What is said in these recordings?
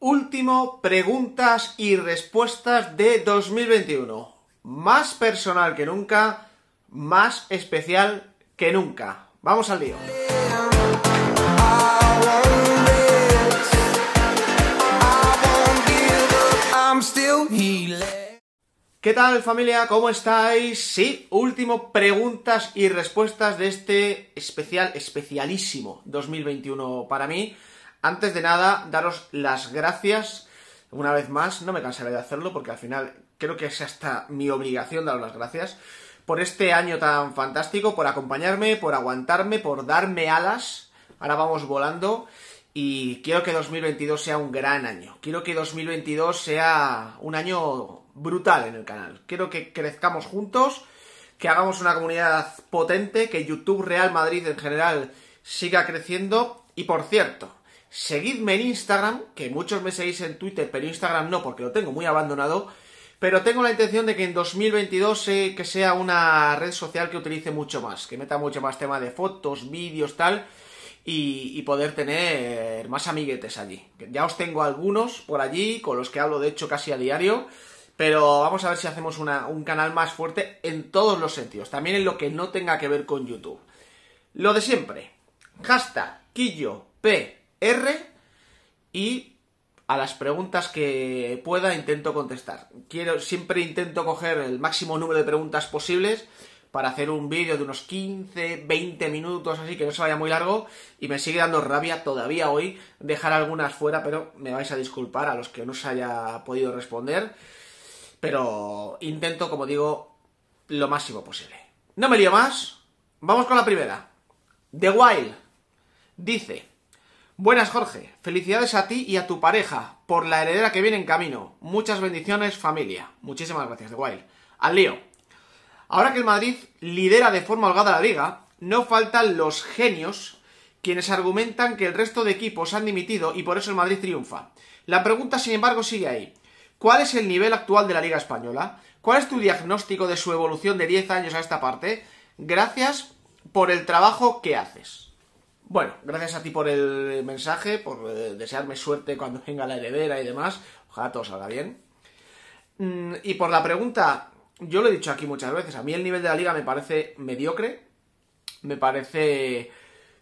Último, preguntas y respuestas de 2021. Más personal que nunca, más especial que nunca. Vamos al lío. ¿Qué tal familia? ¿Cómo estáis? Sí, último preguntas y respuestas de este especial, especialísimo 2021 para mí. Antes de nada, daros las gracias una vez más, no me cansaré de hacerlo porque al final creo que es hasta mi obligación daros las gracias por este año tan fantástico, por acompañarme, por aguantarme, por darme alas. Ahora vamos volando y quiero que 2022 sea un gran año. Quiero que 2022 sea un año brutal en el canal. Quiero que crezcamos juntos, que hagamos una comunidad potente, que YouTube Real Madrid en general siga creciendo. Y por cierto, Seguidme en Instagram, que muchos me seguís en Twitter, pero Instagram no, porque lo tengo muy abandonado. Pero tengo la intención de que en 2022 eh, que sea una red social que utilice mucho más, que meta mucho más tema de fotos, vídeos, tal, y, poder tener más amiguetes allí. Ya os tengo algunos por allí, con los que hablo de hecho casi a diario, pero vamos a ver si hacemos un canal más fuerte en todos los sentidos, también en lo que no tenga que ver con YouTube. Lo de siempre, hashtag, quillo, p, R y a las preguntas que pueda intento contestar. Quiero, siempre intento coger el máximo número de preguntas posibles para hacer un vídeo de unos 15, 20 minutos, así que no se vaya muy largo. Y me sigue dando rabia todavía hoy dejar algunas fuera, pero me vais a disculpar a los que no os haya podido responder. Pero intento, como digo, lo máximo posible. No me lío más. Vamos con la primera. The Wild dice Buenas Jorge, felicidades a ti y a tu pareja por la heredera que viene en camino. Muchas bendiciones familia. Muchísimas gracias, de Wild. Al lío. Ahora que el Madrid lidera de forma holgada la liga, no faltan los genios quienes argumentan que el resto de equipos han dimitido y por eso el Madrid triunfa. La pregunta, sin embargo, sigue ahí. ¿Cuál es el nivel actual de la Liga Española? ¿Cuál es tu diagnóstico de su evolución de 10 años a esta parte? Gracias por el trabajo que haces. Bueno, gracias a ti por el mensaje, por eh, desearme suerte cuando venga la heredera y demás. Ojalá todo salga bien. Mm, y por la pregunta, yo lo he dicho aquí muchas veces, a mí el nivel de la liga me parece mediocre. Me parece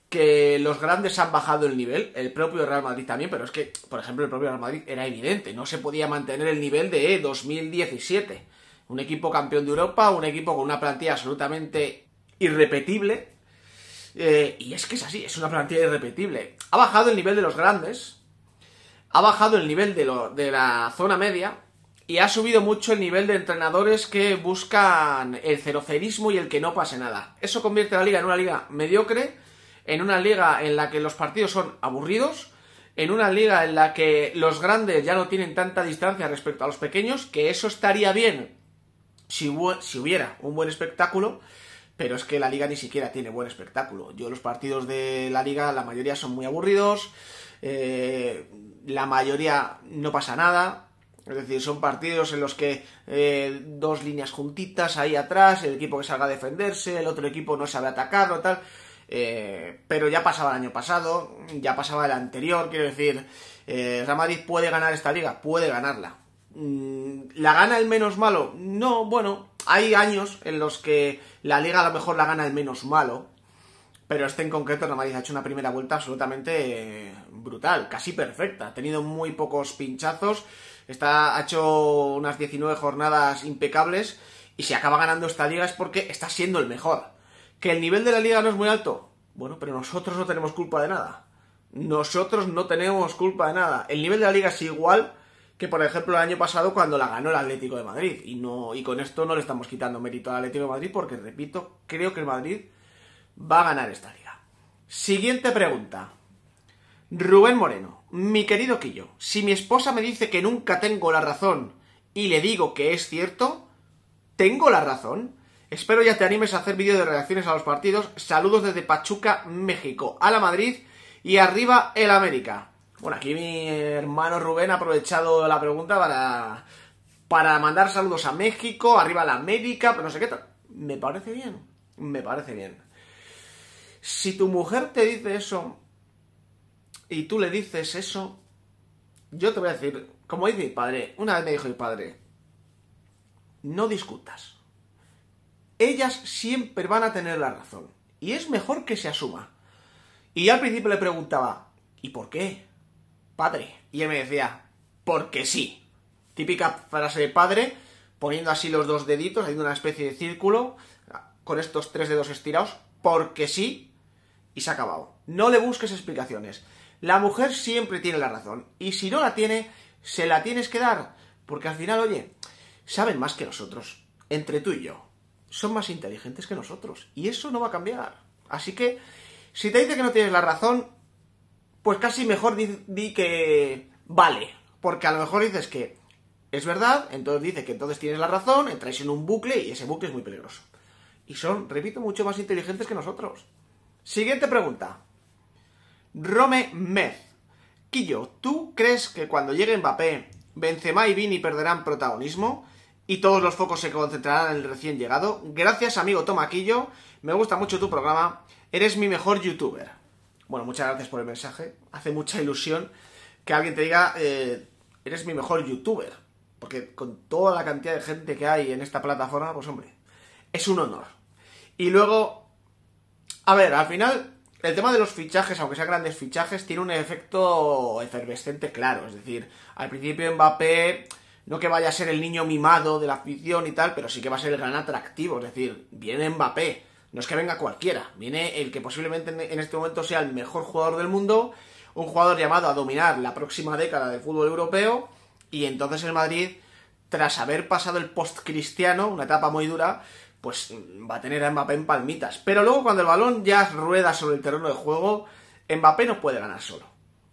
que los grandes han bajado el nivel, el propio Real Madrid también, pero es que, por ejemplo, el propio Real Madrid era evidente, no se podía mantener el nivel de 2017. Un equipo campeón de Europa, un equipo con una plantilla absolutamente irrepetible, eh, y es que es así, es una plantilla irrepetible. Ha bajado el nivel de los grandes, ha bajado el nivel de, la zona media y ha subido mucho el nivel de entrenadores que buscan el cerocerismo y el que no pase nada. Eso convierte la liga en una liga mediocre, en una liga en la que los partidos son aburridos, en una liga en la que los grandes ya no tienen tanta distancia respecto a los pequeños, que eso estaría bien si hubiera un buen espectáculo pero es que la liga ni siquiera tiene buen espectáculo. Yo los partidos de la liga, la mayoría son muy aburridos, eh, la mayoría no pasa nada. Es decir, son partidos en los que eh, dos líneas juntitas ahí atrás, el equipo que salga a defenderse, el otro equipo no sabe atacarlo, tal. Eh, pero ya pasaba el año pasado, ya pasaba el anterior, quiero decir, Real puede ganar esta liga, puede ganarla. Mm, ¿La gana el menos malo? No, bueno, hay años en los que la liga a lo mejor la gana el menos malo, pero este en concreto, Madrid ha hecho una primera vuelta absolutamente eh, brutal, casi perfecta. Ha tenido muy pocos pinchazos, está, ha hecho unas 19 jornadas impecables y si acaba ganando esta liga es porque está siendo el mejor. ¿Que el nivel de la liga no es muy alto? Bueno, pero nosotros no tenemos culpa de nada. Nosotros no tenemos culpa de nada. El nivel de la liga es igual que por ejemplo el año pasado cuando la ganó el Atlético de Madrid y no y con esto no le estamos quitando mérito al Atlético de Madrid porque repito creo que el Madrid va a ganar esta liga siguiente pregunta Rubén Moreno mi querido Quillo si mi esposa me dice que nunca tengo la razón y le digo que es cierto tengo la razón espero ya te animes a hacer vídeo de reacciones a los partidos saludos desde Pachuca México a la Madrid y arriba el América bueno, aquí mi hermano Rubén ha aprovechado la pregunta para, para mandar saludos a México, arriba a la América, pero no sé qué tal. Me parece bien, me parece bien. Si tu mujer te dice eso y tú le dices eso, yo te voy a decir, como dice mi padre, una vez me dijo mi padre, no discutas. Ellas siempre van a tener la razón. Y es mejor que se asuma. Y al principio le preguntaba, ¿y por qué? padre. Y él me decía, porque sí. Típica frase de padre, poniendo así los dos deditos, haciendo una especie de círculo, con estos tres dedos estirados, porque sí, y se ha acabado. No le busques explicaciones. La mujer siempre tiene la razón, y si no la tiene, se la tienes que dar, porque al final, oye, saben más que nosotros, entre tú y yo. Son más inteligentes que nosotros, y eso no va a cambiar. Así que, si te dice que no tienes la razón, pues casi mejor di, que vale, porque a lo mejor dices que es verdad, entonces dice que entonces tienes la razón, entráis en un bucle y ese bucle es muy peligroso. Y son, repito, mucho más inteligentes que nosotros. Siguiente pregunta. Rome Mez. Quillo, ¿tú crees que cuando llegue Mbappé, Benzema y Vini perderán protagonismo? y todos los focos se concentrarán en el recién llegado. Gracias, amigo Tomaquillo. Me gusta mucho tu programa. Eres mi mejor youtuber. Bueno, muchas gracias por el mensaje. Hace mucha ilusión que alguien te diga, eh, eres mi mejor youtuber. Porque con toda la cantidad de gente que hay en esta plataforma, pues hombre, es un honor. Y luego, a ver, al final, el tema de los fichajes, aunque sean grandes fichajes, tiene un efecto efervescente claro. Es decir, al principio Mbappé, no que vaya a ser el niño mimado de la afición y tal, pero sí que va a ser el gran atractivo. Es decir, viene Mbappé no es que venga cualquiera, viene el que posiblemente en este momento sea el mejor jugador del mundo, un jugador llamado a dominar la próxima década del fútbol europeo, y entonces el Madrid, tras haber pasado el post-cristiano, una etapa muy dura, pues mm, va a tener a Mbappé en palmitas. Pero luego cuando el balón ya rueda sobre el terreno de juego, Mbappé no puede ganar solo.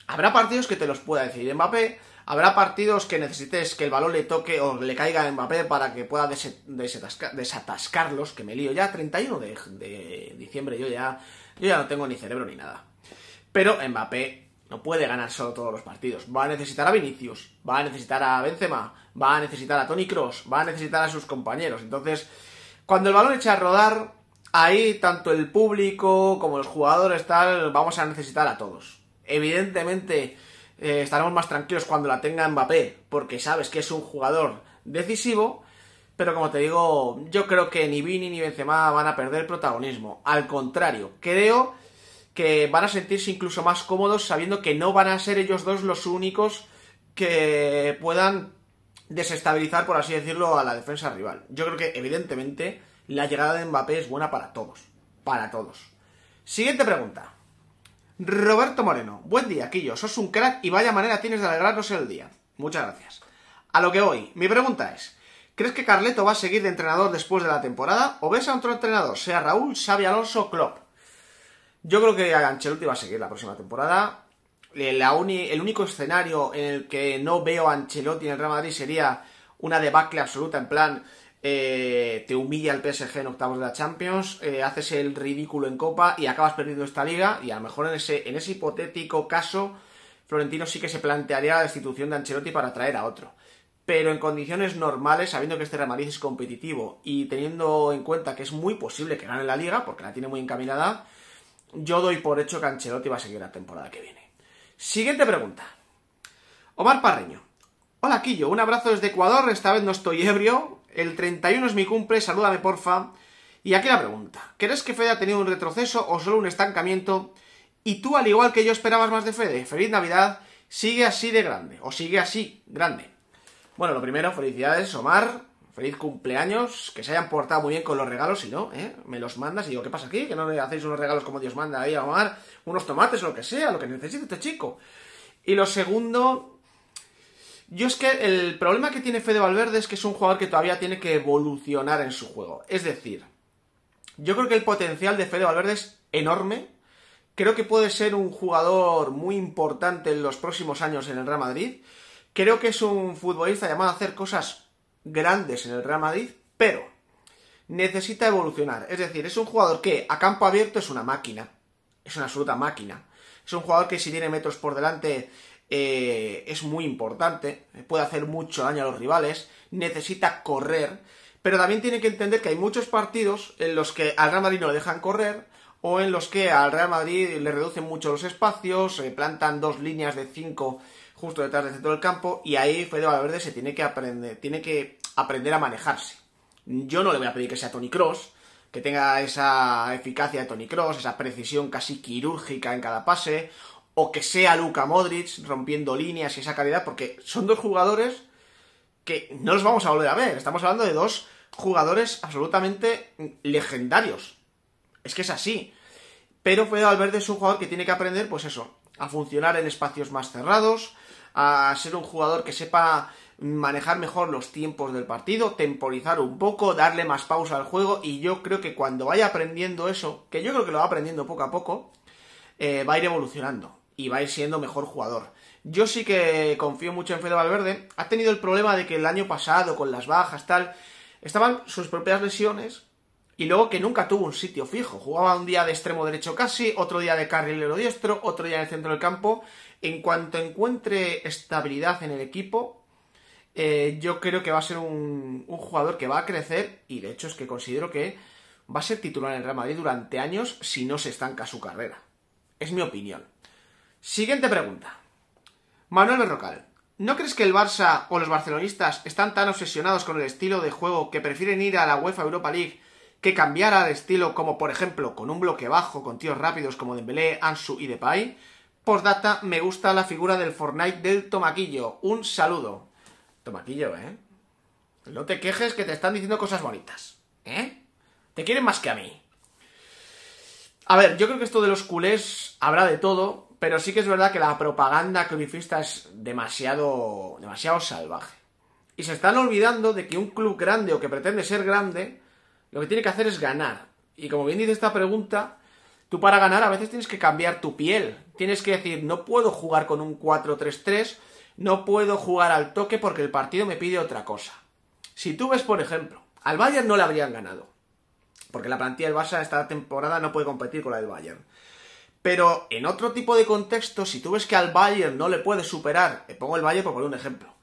Habrá partidos que te los pueda decidir Mbappé, Habrá partidos que necesites que el balón le toque o le caiga a Mbappé para que pueda desatascarlos, que me lío ya, 31 de, diciembre, yo ya, yo ya no tengo ni cerebro ni nada. Pero Mbappé no puede ganar solo todos los partidos. Va a necesitar a Vinicius, va a necesitar a Benzema, va a necesitar a Tony Cross, va a necesitar a sus compañeros. Entonces, cuando el balón echa a rodar, ahí tanto el público como los jugadores tal, vamos a necesitar a todos. Evidentemente eh, estaremos más tranquilos cuando la tenga Mbappé, porque sabes que es un jugador decisivo, pero como te digo, yo creo que ni Vini ni Benzema van a perder protagonismo. Al contrario, creo que van a sentirse incluso más cómodos sabiendo que no van a ser ellos dos los únicos que puedan desestabilizar, por así decirlo, a la defensa rival. Yo creo que, evidentemente, la llegada de Mbappé es buena para todos. Para todos. Siguiente pregunta. Roberto Moreno, buen día, Quillo, sos un crack y vaya manera tienes de alegrarnos el día. Muchas gracias. A lo que voy, mi pregunta es, ¿crees que Carleto va a seguir de entrenador después de la temporada o ves a otro entrenador, sea Raúl, Xavi Alonso, Klopp? Yo creo que Ancelotti va a seguir la próxima temporada. el único escenario en el que no veo a Ancelotti en el Real Madrid sería una debacle absoluta en plan eh, te humilla el PSG en octavos de la Champions, eh, haces el ridículo en Copa y acabas perdiendo esta liga. Y a lo mejor en ese, en ese hipotético caso, Florentino sí que se plantearía la destitución de Ancelotti para traer a otro. Pero en condiciones normales, sabiendo que este Real es competitivo y teniendo en cuenta que es muy posible que gane la liga, porque la tiene muy encaminada, yo doy por hecho que Ancelotti va a seguir la temporada que viene. Siguiente pregunta. Omar Parreño. Hola, Quillo. Un abrazo desde Ecuador. Esta vez no estoy ebrio, el 31 es mi cumple, salúdame porfa. Y aquí la pregunta, ¿crees que Fede ha tenido un retroceso o solo un estancamiento? Y tú, al igual que yo, esperabas más de Fede. Feliz Navidad, sigue así de grande, o sigue así grande. Bueno, lo primero, felicidades, Omar. Feliz cumpleaños, que se hayan portado muy bien con los regalos, si no, ¿eh? me los mandas y digo, ¿qué pasa aquí? Que no le hacéis unos regalos como Dios manda ahí a Omar, unos tomates, lo que sea, lo que necesite este chico. Y lo segundo, yo es que el problema que tiene Fede Valverde es que es un jugador que todavía tiene que evolucionar en su juego. Es decir, yo creo que el potencial de Fede Valverde es enorme. Creo que puede ser un jugador muy importante en los próximos años en el Real Madrid. Creo que es un futbolista llamado a hacer cosas grandes en el Real Madrid, pero necesita evolucionar. Es decir, es un jugador que a campo abierto es una máquina. Es una absoluta máquina. Es un jugador que si tiene metros por delante eh, es muy importante, eh, puede hacer mucho daño a los rivales, necesita correr, pero también tiene que entender que hay muchos partidos en los que al Real Madrid no le dejan correr, o en los que al Real Madrid le reducen mucho los espacios, se plantan dos líneas de cinco justo detrás del centro del campo, y ahí Fede Valverde se tiene que aprender, tiene que aprender a manejarse. Yo no le voy a pedir que sea Tony Cross, que tenga esa eficacia de Tony Cross, esa precisión casi quirúrgica en cada pase, o que sea Luka Modric rompiendo líneas y esa calidad, porque son dos jugadores que no los vamos a volver a ver. Estamos hablando de dos jugadores absolutamente legendarios. Es que es así. Pero Fede Valverde es un jugador que tiene que aprender, pues eso, a funcionar en espacios más cerrados, a ser un jugador que sepa manejar mejor los tiempos del partido, temporizar un poco, darle más pausa al juego y yo creo que cuando vaya aprendiendo eso, que yo creo que lo va aprendiendo poco a poco, eh, va a ir evolucionando y va a ir siendo mejor jugador. Yo sí que confío mucho en Fede Valverde. Ha tenido el problema de que el año pasado, con las bajas, tal, estaban sus propias lesiones y luego que nunca tuvo un sitio fijo. Jugaba un día de extremo derecho casi, otro día de carrilero diestro, otro día en el centro del campo. En cuanto encuentre estabilidad en el equipo, eh, yo creo que va a ser un, un jugador que va a crecer y de hecho es que considero que va a ser titular en el Real Madrid durante años si no se estanca su carrera. Es mi opinión. Siguiente pregunta. Manuel Berrocal. ¿No crees que el Barça o los barcelonistas están tan obsesionados con el estilo de juego que prefieren ir a la UEFA Europa League que cambiar al estilo como por ejemplo con un bloque bajo con tíos rápidos como Dembélé, Ansu y Depay? Postdata, me gusta la figura del Fortnite del Tomaquillo. Un saludo. Tomaquillo, ¿eh? No te quejes que te están diciendo cosas bonitas. ¿Eh? Te quieren más que a mí. A ver, yo creo que esto de los culés habrá de todo. Pero sí que es verdad que la propaganda clubista es demasiado, demasiado salvaje. Y se están olvidando de que un club grande o que pretende ser grande, lo que tiene que hacer es ganar. Y como bien dice esta pregunta, tú para ganar a veces tienes que cambiar tu piel. Tienes que decir, no puedo jugar con un 4-3-3, no puedo jugar al toque porque el partido me pide otra cosa. Si tú ves, por ejemplo, al Bayern no le habrían ganado. Porque la plantilla del Barça esta temporada no puede competir con la del Bayern. Pero en otro tipo de contexto, si tú ves que al Bayern no le puedes superar, pongo el Bayern por poner un ejemplo,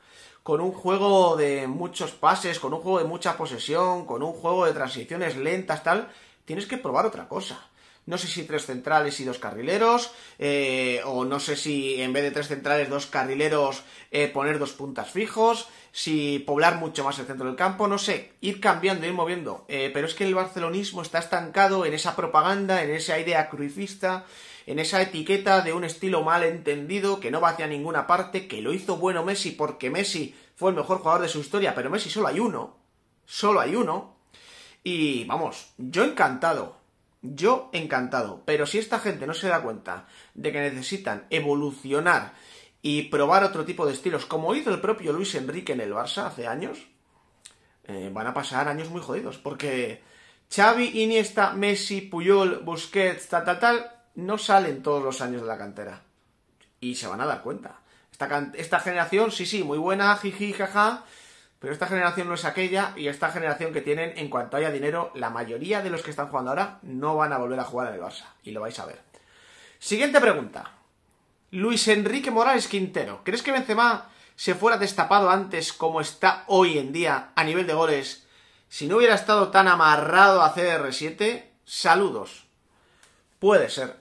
con un juego de muchos pases, con un juego de mucha posesión, con un juego de transiciones lentas, tal, tienes que probar otra cosa. No sé si tres centrales y dos carrileros, eh, o no sé si en vez de tres centrales, dos carrileros, eh, poner dos puntas fijos, si poblar mucho más el centro del campo, no sé, ir cambiando, ir moviendo. Eh, pero es que el barcelonismo está estancado en esa propaganda, en esa idea cruifista, en esa etiqueta de un estilo mal entendido que no va hacia ninguna parte, que lo hizo bueno Messi porque Messi fue el mejor jugador de su historia, pero Messi solo hay uno, solo hay uno, y vamos, yo encantado, yo encantado, pero si esta gente no se da cuenta de que necesitan evolucionar y probar otro tipo de estilos, como hizo el propio Luis Enrique en el Barça hace años, eh, van a pasar años muy jodidos, porque Xavi, Iniesta, Messi, Puyol, Busquets, tal, tal, tal, no salen todos los años de la cantera. Y se van a dar cuenta. Esta, esta generación, sí, sí, muy buena, jiji, jaja, pero esta generación no es aquella y esta generación que tienen, en cuanto haya dinero, la mayoría de los que están jugando ahora no van a volver a jugar en el Barça. Y lo vais a ver. Siguiente pregunta. Luis Enrique Morales Quintero. ¿Crees que Benzema se fuera destapado antes como está hoy en día a nivel de goles si no hubiera estado tan amarrado a CR7? Saludos. Puede ser.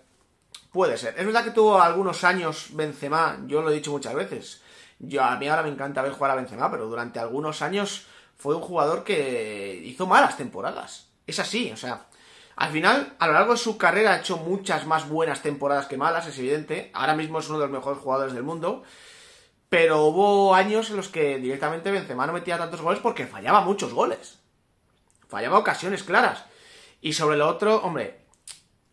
Puede ser. Es verdad que tuvo algunos años Benzema, yo lo he dicho muchas veces. Yo, a mí ahora me encanta ver jugar a Benzema, pero durante algunos años fue un jugador que hizo malas temporadas. Es así, o sea, al final, a lo largo de su carrera ha hecho muchas más buenas temporadas que malas, es evidente. Ahora mismo es uno de los mejores jugadores del mundo. Pero hubo años en los que directamente Benzema no metía tantos goles porque fallaba muchos goles. Fallaba ocasiones claras. Y sobre lo otro, hombre,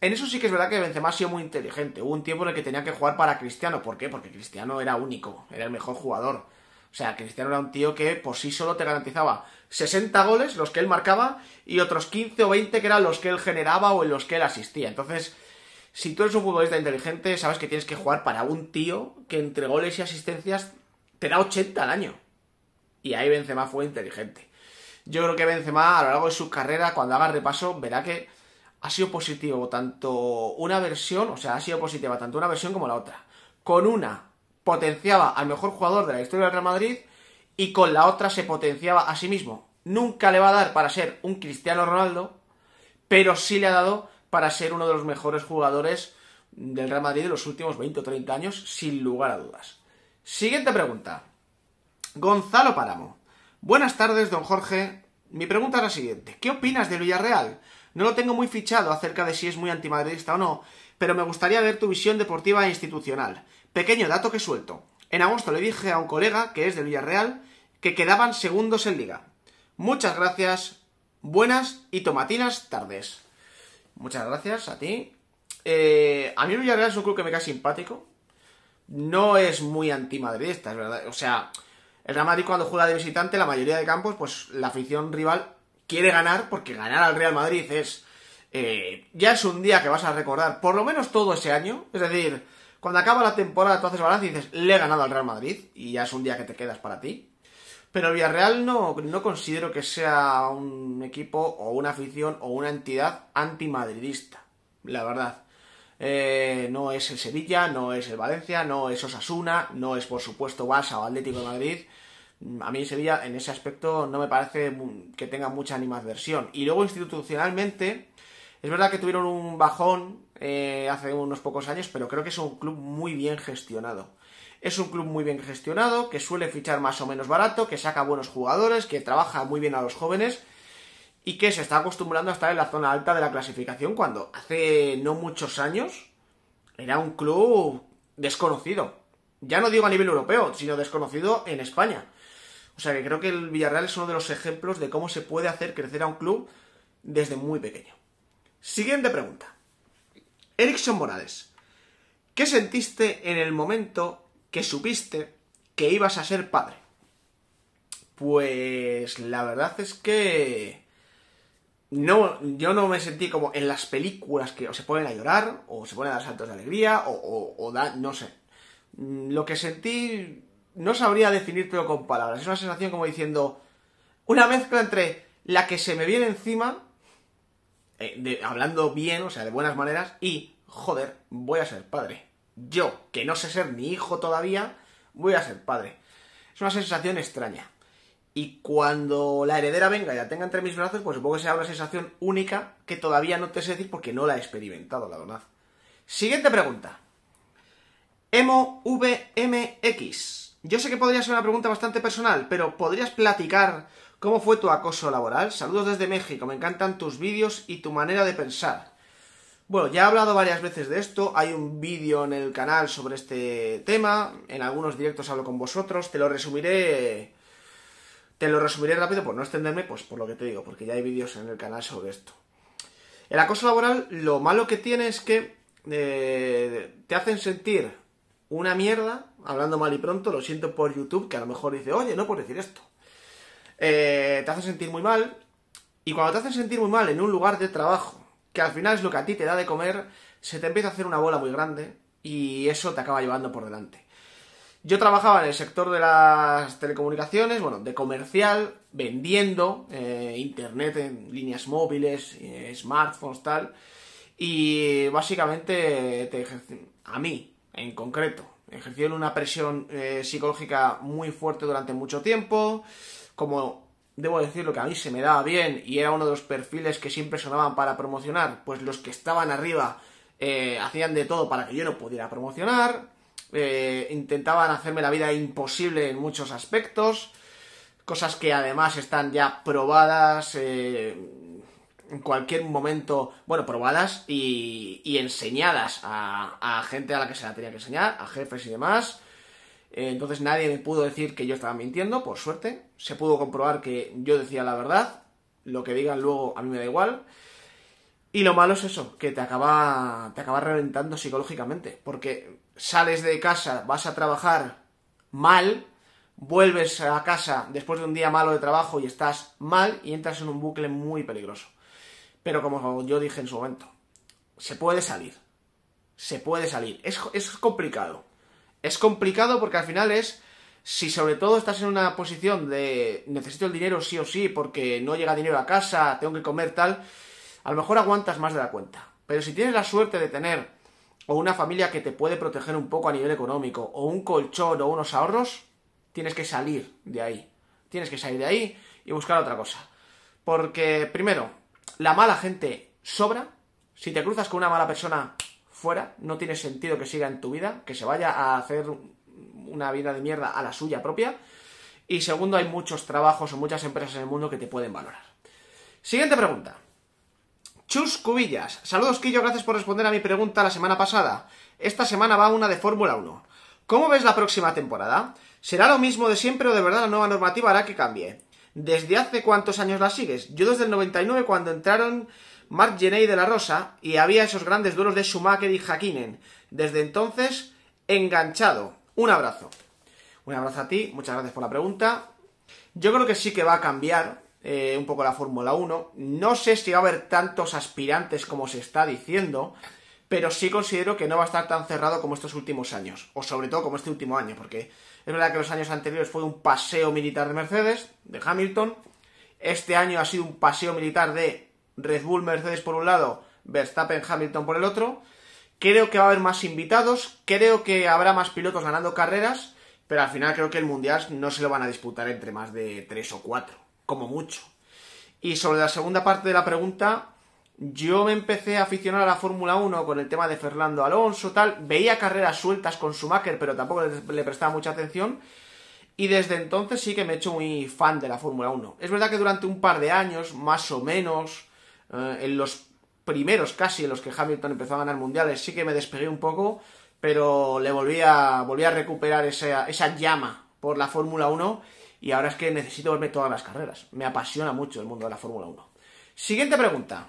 en eso sí que es verdad que Benzema ha sido muy inteligente. Hubo un tiempo en el que tenía que jugar para Cristiano. ¿Por qué? Porque Cristiano era único, era el mejor jugador. O sea, Cristiano era un tío que por sí solo te garantizaba 60 goles, los que él marcaba, y otros 15 o 20 que eran los que él generaba o en los que él asistía. Entonces, si tú eres un futbolista inteligente, sabes que tienes que jugar para un tío que entre goles y asistencias te da 80 al año. Y ahí Benzema fue inteligente. Yo creo que Benzema a lo largo de su carrera, cuando haga repaso, verá que ha sido positivo tanto una versión, o sea, ha sido positiva tanto una versión como la otra. Con una potenciaba al mejor jugador de la historia del Real Madrid y con la otra se potenciaba a sí mismo. Nunca le va a dar para ser un Cristiano Ronaldo, pero sí le ha dado para ser uno de los mejores jugadores del Real Madrid de los últimos 20 o 30 años, sin lugar a dudas. Siguiente pregunta. Gonzalo Paramo. Buenas tardes, don Jorge. Mi pregunta es la siguiente. ¿Qué opinas del Villarreal? No lo tengo muy fichado acerca de si es muy antimadridista o no, pero me gustaría ver tu visión deportiva e institucional. Pequeño dato que suelto. En agosto le dije a un colega, que es de Villarreal, que quedaban segundos en liga. Muchas gracias, buenas y tomatinas tardes. Muchas gracias a ti. Eh, a mí el Villarreal es un club que me cae simpático. No es muy antimadridista, es verdad. O sea, el Real cuando juega de visitante, la mayoría de campos, pues la afición rival quiere ganar, porque ganar al Real Madrid es. Eh, ya es un día que vas a recordar, por lo menos todo ese año. Es decir, cuando acaba la temporada, tú haces balance y dices, le he ganado al Real Madrid, y ya es un día que te quedas para ti. Pero el Villarreal no, no considero que sea un equipo o una afición o una entidad antimadridista, la verdad. Eh, no es el Sevilla, no es el Valencia, no es Osasuna, no es por supuesto Barça o Atlético de Madrid a mí Sevilla en ese aspecto no me parece que tenga mucha animadversión. Y luego institucionalmente, es verdad que tuvieron un bajón eh, hace unos pocos años, pero creo que es un club muy bien gestionado. Es un club muy bien gestionado, que suele fichar más o menos barato, que saca buenos jugadores, que trabaja muy bien a los jóvenes y que se está acostumbrando a estar en la zona alta de la clasificación cuando hace no muchos años era un club desconocido. Ya no digo a nivel europeo, sino desconocido en España. O sea que creo que el Villarreal es uno de los ejemplos de cómo se puede hacer crecer a un club desde muy pequeño. Siguiente pregunta. Erickson Morales, ¿qué sentiste en el momento que supiste que ibas a ser padre? Pues la verdad es que no, yo no me sentí como en las películas que se ponen a llorar, o se ponen a dar saltos de alegría, o, o da, no sé. Mm, lo que sentí no sabría definirlo con palabras. Es una sensación como diciendo una mezcla entre la que se me viene encima, eh, hablando bien, o sea, de buenas maneras, y, joder, voy a ser padre. Yo, que no sé ser ni hijo todavía, voy a ser padre. Es una sensación extraña. Y cuando la heredera venga y la tenga entre mis brazos, pues supongo que será una sensación única que todavía no te sé decir porque no la he experimentado, la verdad. Siguiente pregunta. Emo VMX. Yo sé que podría ser una pregunta bastante personal, pero ¿podrías platicar cómo fue tu acoso laboral? Saludos desde México, me encantan tus vídeos y tu manera de pensar. Bueno, ya he hablado varias veces de esto, hay un vídeo en el canal sobre este tema, en algunos directos hablo con vosotros, te lo resumiré... Te lo resumiré rápido por no extenderme, pues por lo que te digo, porque ya hay vídeos en el canal sobre esto. El acoso laboral, lo malo que tiene es que eh, te hacen sentir una mierda hablando mal y pronto, lo siento por YouTube, que a lo mejor dice, oye, no por decir esto. Eh, te hace sentir muy mal, y cuando te hacen sentir muy mal en un lugar de trabajo, que al final es lo que a ti te da de comer, se te empieza a hacer una bola muy grande, y eso te acaba llevando por delante. Yo trabajaba en el sector de las telecomunicaciones, bueno, de comercial, vendiendo eh, internet líneas móviles, eh, smartphones, tal. Y básicamente, te, a mí, en concreto, Ejercieron una presión eh, psicológica muy fuerte durante mucho tiempo, como debo decir lo que a mí se me daba bien y era uno de los perfiles que siempre sonaban para promocionar, pues los que estaban arriba eh, hacían de todo para que yo no pudiera promocionar, eh, intentaban hacerme la vida imposible en muchos aspectos, cosas que además están ya probadas, en cualquier momento, bueno, probadas y, enseñadas a, gente a la que se la tenía que enseñar, a jefes y demás. Eh, entonces nadie me pudo decir que yo estaba mintiendo, por suerte. Se pudo comprobar que yo decía la verdad. Lo que digan luego a mí me da igual. Y lo malo es eso, que te acaba, te acaba reventando psicológicamente. Porque sales de casa, vas a trabajar mal, vuelves a casa después de un día malo de trabajo y estás mal y entras en un bucle muy peligroso. Pero como yo dije en su momento, se puede salir. Se puede salir. Es, complicado. Es complicado porque al final es si sobre todo estás en una posición de necesito el dinero sí o sí porque no llega dinero a casa, tengo que comer tal, a lo mejor aguantas más de la cuenta. Pero si tienes la suerte de tener o una familia que te puede proteger un poco a nivel económico, o un colchón o unos ahorros, tienes que salir de ahí. Tienes que salir de ahí y buscar otra cosa. Porque, primero, la mala gente sobra, si te cruzas con una mala persona fuera, no tiene sentido que siga en tu vida, que se vaya a hacer una vida de mierda a la suya propia. Y segundo, hay muchos trabajos o muchas empresas en el mundo que te pueden valorar. Siguiente pregunta. Chus Cubillas. Saludos, Quillo, gracias por responder a mi pregunta la semana pasada. Esta semana va una de Fórmula 1. ¿Cómo ves la próxima temporada? ¿Será lo mismo de siempre o de verdad la nueva normativa hará que cambie? ¿Desde hace cuántos años la sigues? Yo desde el 99 cuando entraron Marc Gené de la Rosa y había esos grandes duelos de Schumacher y Hakkinen. Desde entonces, enganchado. Un abrazo. Un abrazo a ti, muchas gracias por la pregunta. Yo creo que sí que va a cambiar eh, un poco la Fórmula 1. No sé si va a haber tantos aspirantes como se está diciendo pero sí considero que no va a estar tan cerrado como estos últimos años, o sobre todo como este último año, porque es verdad que los años anteriores fue un paseo militar de Mercedes, de Hamilton, este año ha sido un paseo militar de Red Bull Mercedes por un lado, Verstappen Hamilton por el otro, creo que va a haber más invitados, creo que habrá más pilotos ganando carreras, pero al final creo que el Mundial no se lo van a disputar entre más de tres o cuatro, como mucho. Y sobre la segunda parte de la pregunta, yo me empecé a aficionar a la Fórmula 1 con el tema de Fernando Alonso, tal. Veía carreras sueltas con Schumacher, pero tampoco le prestaba mucha atención. Y desde entonces sí que me he hecho muy fan de la Fórmula 1. Es verdad que durante un par de años, más o menos, eh, en los primeros casi, en los que Hamilton empezó a ganar mundiales, sí que me despegué un poco, pero le volví a, recuperar esa, esa llama por la Fórmula 1 y ahora es que necesito verme todas las carreras. Me apasiona mucho el mundo de la Fórmula 1. Siguiente pregunta.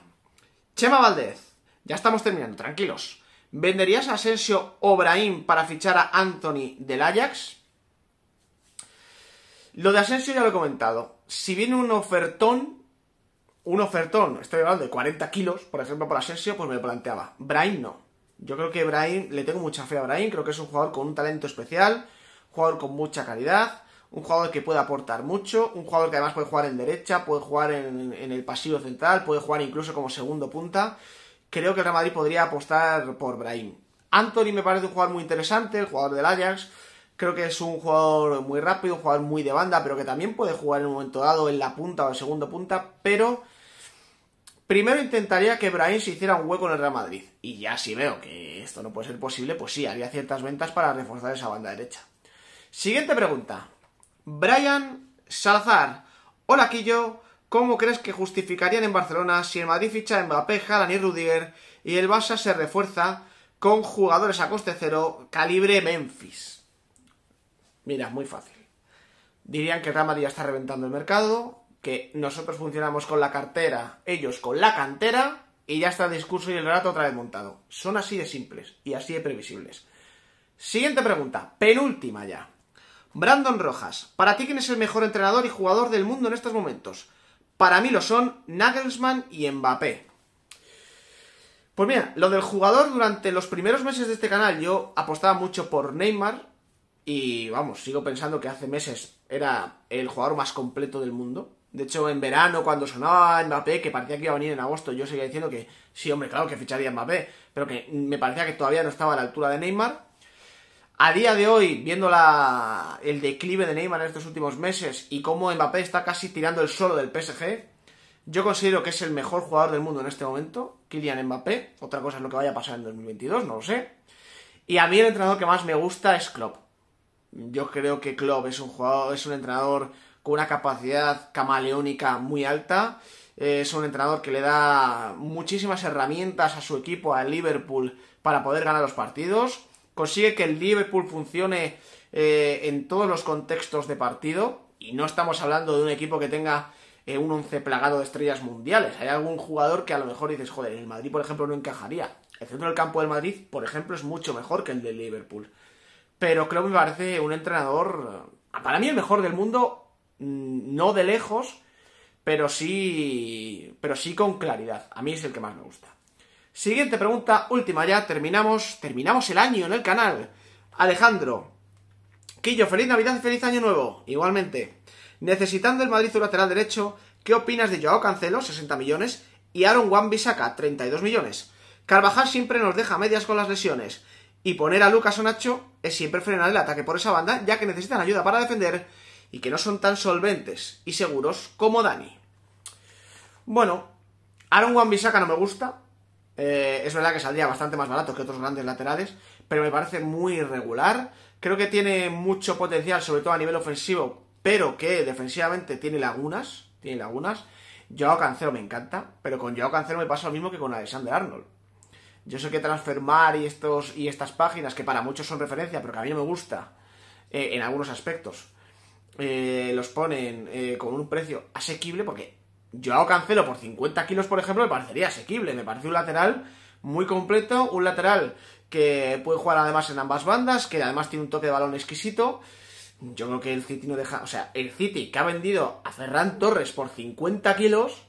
Chema Valdez, ya estamos terminando, tranquilos. ¿Venderías a Asensio Obraín para fichar a Anthony del Ajax? Lo de Asensio ya lo he comentado. Si viene un ofertón, un ofertón, estoy hablando de 40 kilos, por ejemplo, por Asensio, pues me lo planteaba. Brain no. Yo creo que Brain, le tengo mucha fe a Brain, creo que es un jugador con un talento especial, jugador con mucha calidad, un jugador que puede aportar mucho, un jugador que además puede jugar en derecha, puede jugar en, el pasillo central, puede jugar incluso como segundo punta. Creo que el Real Madrid podría apostar por Brahim. Anthony me parece un jugador muy interesante, el jugador del Ajax. Creo que es un jugador muy rápido, un jugador muy de banda, pero que también puede jugar en un momento dado en la punta o en segundo punta, pero primero intentaría que Brahim se hiciera un hueco en el Real Madrid. Y ya si veo que esto no puede ser posible, pues sí, haría ciertas ventas para reforzar esa banda derecha. Siguiente pregunta. Brian Salazar. Hola, Quillo. ¿Cómo crees que justificarían en Barcelona si el Madrid ficha a Mbappé, Haaland y Rudiger y el Barça se refuerza con jugadores a coste cero calibre Memphis? Mira, muy fácil. Dirían que el Real ya está reventando el mercado, que nosotros funcionamos con la cartera, ellos con la cantera, y ya está el discurso y el relato otra vez montado. Son así de simples y así de previsibles. Siguiente pregunta, penúltima ya. Brandon Rojas, ¿para ti quién es el mejor entrenador y jugador del mundo en estos momentos? Para mí lo son Nagelsmann y Mbappé. Pues mira, lo del jugador durante los primeros meses de este canal yo apostaba mucho por Neymar y vamos, sigo pensando que hace meses era el jugador más completo del mundo. De hecho, en verano, cuando sonaba Mbappé, que parecía que iba a venir en agosto, yo seguía diciendo que sí, hombre, claro que ficharía Mbappé, pero que me parecía que todavía no estaba a la altura de Neymar. A día de hoy, viendo el declive de Neymar en estos últimos meses y cómo Mbappé está casi tirando el solo del PSG, yo considero que es el mejor jugador del mundo en este momento, Kylian Mbappé. Otra cosa es lo que vaya a pasar en 2022, no lo sé. Y a mí el entrenador que más me gusta es Klopp. Yo creo que Klopp es un jugador, es un entrenador con una capacidad camaleónica muy alta. Es un entrenador que le da muchísimas herramientas a su equipo, a Liverpool, para poder ganar los partidos consigue que el Liverpool funcione eh, en todos los contextos de partido, y no estamos hablando de un equipo que tenga eh, un once plagado de estrellas mundiales. Hay algún jugador que a lo mejor dices, joder, el Madrid, por ejemplo, no encajaría. El centro del campo del Madrid, por ejemplo, es mucho mejor que el del Liverpool. Pero que me parece un entrenador, para mí el mejor del mundo, mm, no de lejos, pero sí, pero sí con claridad. A mí es el que más me gusta. Siguiente pregunta, última ya, terminamos, terminamos el año en el canal. Alejandro, Quillo, feliz Navidad y feliz Año Nuevo. Igualmente. Necesitando el Madrid su lateral derecho, ¿qué opinas de Joao Cancelo, 60 millones, y Aaron Wan Bisaca, 32 millones? Carvajal siempre nos deja medias con las lesiones, y poner a Lucas o es siempre frenar el ataque por esa banda, ya que necesitan ayuda para defender y que no son tan solventes y seguros como Dani. Bueno, Aaron Wan Bisaca no me gusta, eh, es verdad que saldría bastante más barato que otros grandes laterales, pero me parece muy irregular. Creo que tiene mucho potencial, sobre todo a nivel ofensivo, pero que defensivamente tiene lagunas. Tiene lagunas. Joao Cancelo me encanta, pero con Joao Cancelo me pasa lo mismo que con Alexander Arnold. Yo sé que Transfermar y, estos, y estas páginas, que para muchos son referencia, pero que a mí no me gusta eh, en algunos aspectos, eh, los ponen con un precio asequible, porque hago Cancelo por 50 kilos, por ejemplo, me parecería asequible. Me parece un lateral muy completo, un lateral que puede jugar además en ambas bandas, que además tiene un toque de balón exquisito. Yo creo que el City no deja. O sea, el City que ha vendido a Ferran Torres por 50 kilos,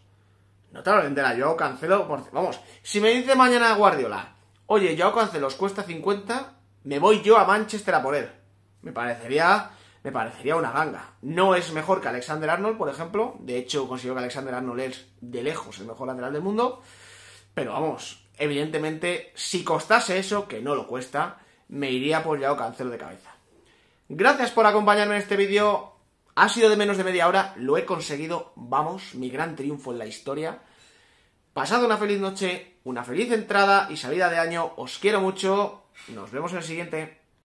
no te lo venderá yo Cancelo por. Vamos, si me dice mañana Guardiola, oye, yo Cancelo os cuesta 50, me voy yo a Manchester a por él. Me parecería me parecería una ganga. No es mejor que Alexander Arnold, por ejemplo. De hecho, considero que Alexander Arnold es de lejos el mejor lateral del mundo. Pero vamos, evidentemente, si costase eso, que no lo cuesta, me iría por Yao Cancelo de cabeza. Gracias por acompañarme en este vídeo. Ha sido de menos de media hora, lo he conseguido. Vamos, mi gran triunfo en la historia. Pasad una feliz noche, una feliz entrada y salida de año. Os quiero mucho. Nos vemos en el siguiente.